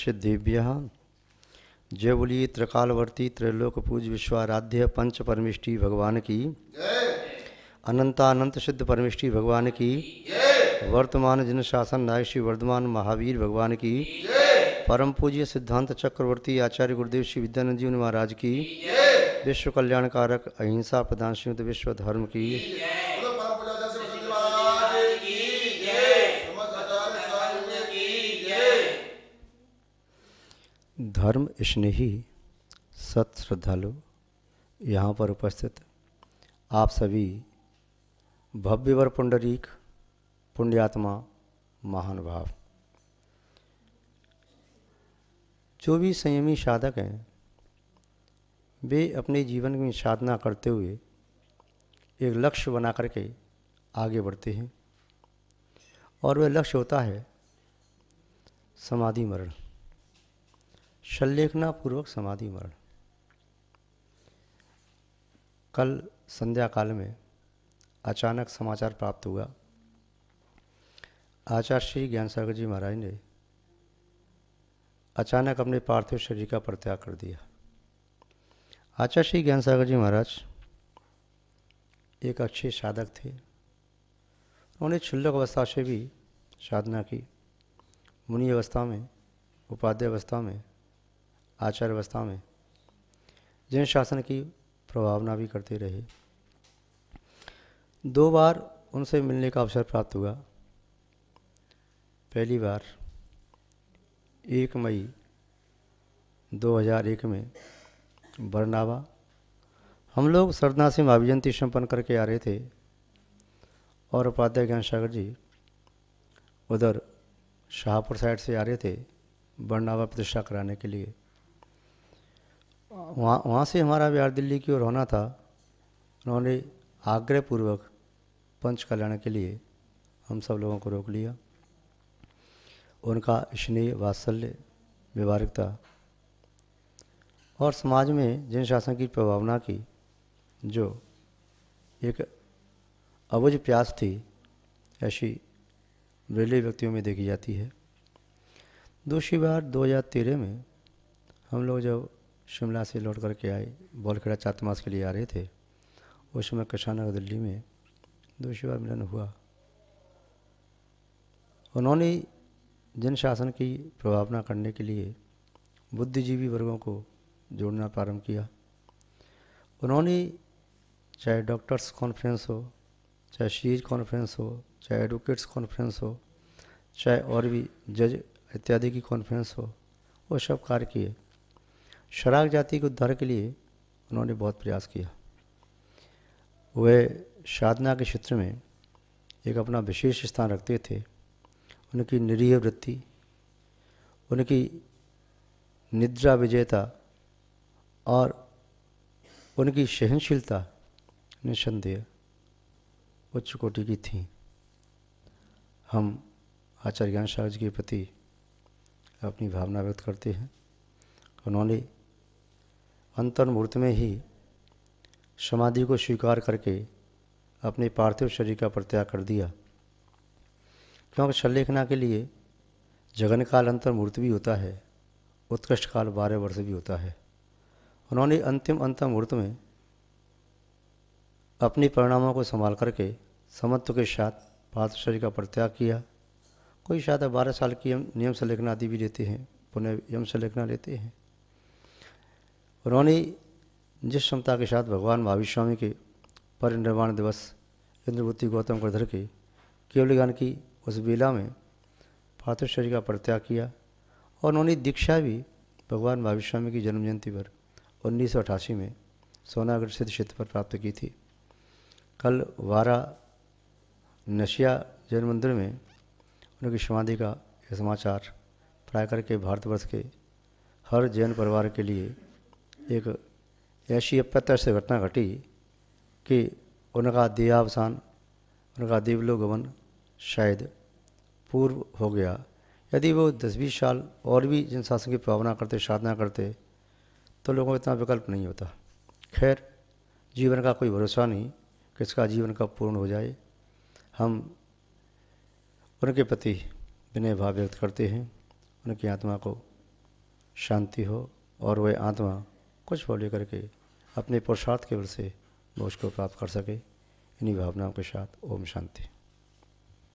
सिद्धिभ्य जय बोलिए त्रिकालवर्ती त्रैलोक पूज विश्वाराध्य पंच परमिष्टि भगवान की अनंतानंत सिद्ध परमिष्टि भगवान की वर्तमान जिन शासन नायक श्री वर्धमान महावीर भगवान की परम पूज्य सिद्धांत चक्रवर्ती आचार्य गुरुदेव श्री विद्यानंद जी महाराज की विश्व कल्याणकारक अहिंसा प्रधान श्री विश्व धर्म की धर्म स्नेही सत श्रद्धालु यहाँ पर उपस्थित आप सभी भव्यवर पुंडरीक पुण्यात्मा महान भाव जो भी संयमी साधक हैं वे अपने जीवन में साधना करते हुए एक लक्ष्य बना करके आगे बढ़ते हैं और वह लक्ष्य होता है समाधि मरण शल्लेखना पूर्वक समाधि मरण कल संध्या काल में अचानक समाचार प्राप्त हुआ आचार्य श्री ज्ञान सागर जी महाराज ने अचानक अपने पार्थिव शरीर का प्रत्याग कर दिया आचार्य श्री ज्ञान सागर जी महाराज एक अच्छे साधक थे उन्होंने क्षुल्लक अवस्था से भी साधना की मुनि अवस्था में उपाध्याय अवस्था में आचार व्यवस्था में जैन शासन की प्रभावना भी करते रहे दो बार उनसे मिलने का अवसर प्राप्त हुआ पहली बार एक मई 2001 में बरनावा हम लोग सरना से महाभिजयंती संपन्न करके आ रहे थे और उपाध्याय ज्ञान सागर जी उधर शाहपुर साइड से आ रहे थे बरनावा प्रतिष्ठा कराने के लिए वहाँ वहाँ से हमारा बिहार दिल्ली की ओर होना था उन्होंने आग्रहपूर्वक पंच कल्याण के लिए हम सब लोगों को रोक लिया उनका स्नेह वात्सल्य व्यवहारिकता और समाज में जिन शासन की प्रभावना की जो एक अवज प्यास थी ऐसी ब्रेले व्यक्तियों में देखी जाती है दूसरी बार 2013 में हम लोग जब शिमला से लौट करके आए बोलखेड़ा चात मास के लिए आ रहे थे उस समय नगर दिल्ली में दूसरी बार मिलन हुआ उन्होंने जन शासन की प्रभावना करने के लिए बुद्धिजीवी वर्गों को जोड़ना प्रारंभ किया उन्होंने चाहे डॉक्टर्स कॉन्फ्रेंस हो चाहे शीज कॉन्फ्रेंस हो चाहे एडवोकेट्स कॉन्फ्रेंस हो चाहे और भी जज इत्यादि की कॉन्फ्रेंस हो वो सब कार्य किए शराग जाति के उद्धार के लिए उन्होंने बहुत प्रयास किया वह साधना के क्षेत्र में एक अपना विशेष स्थान रखते थे उनकी निरीह वृत्ति उनकी निद्रा विजेता और उनकी सहनशीलता निसंदेह उच्च कोटि की थी हम आचार्य ज्ञान शाह जी के प्रति अपनी भावना व्यक्त करते हैं उन्होंने अंतर्मुहूर्त में ही समाधि को स्वीकार करके अपने पार्थिव शरीर का प्रत्याग कर दिया क्योंकि संलेखना के लिए जगन काल अंतर्मुहूर्त भी होता है उत्कृष्ट काल बारह वर्ष भी होता है उन्होंने अंतिम अंतर्मुहूर्त में अपने परिणामों को संभाल करके समत्व के साथ पार्थिव शरीर का प्रत्याग किया कोई शायद बारह साल की नियम संलेखना आदि भी लेते हैं पुनः यम संलेखना लेते हैं उन्होंने जिस क्षमता के साथ भगवान महावीर स्वामी के परिनिर्वाण दिवस इंद्रवती गौतम को धर के केवल गान की उस बेला में पार्थिव शरीर का परित्याग किया और उन्होंने दीक्षा भी भगवान महावीर स्वामी की जन्म जयंती पर उन्नीस में सोनागढ़ सिद्ध क्षेत्र पर प्राप्त की थी कल वारा नशिया जैन मंदिर में उनकी समाधि का समाचार प्राय करके भारतवर्ष के हर जैन परिवार के लिए एक ऐसी अप्रत्यक्ष घटना घटी कि उनका देहावसान उनका देवलोगमन शायद पूर्व हो गया यदि वो दस बीस साल और भी जिन शासन की भावना करते साधना करते तो लोगों को इतना विकल्प नहीं होता खैर जीवन का कोई भरोसा नहीं किसका जीवन का पूर्ण हो जाए हम उनके प्रति विनय भाव व्यक्त करते हैं उनकी आत्मा को शांति हो और वह आत्मा कुछ फॉलो करके अपने पुरुषार्थ केवल से मोक्ष को प्राप्त कर सके इन्हीं भावनाओं के साथ ओम शांति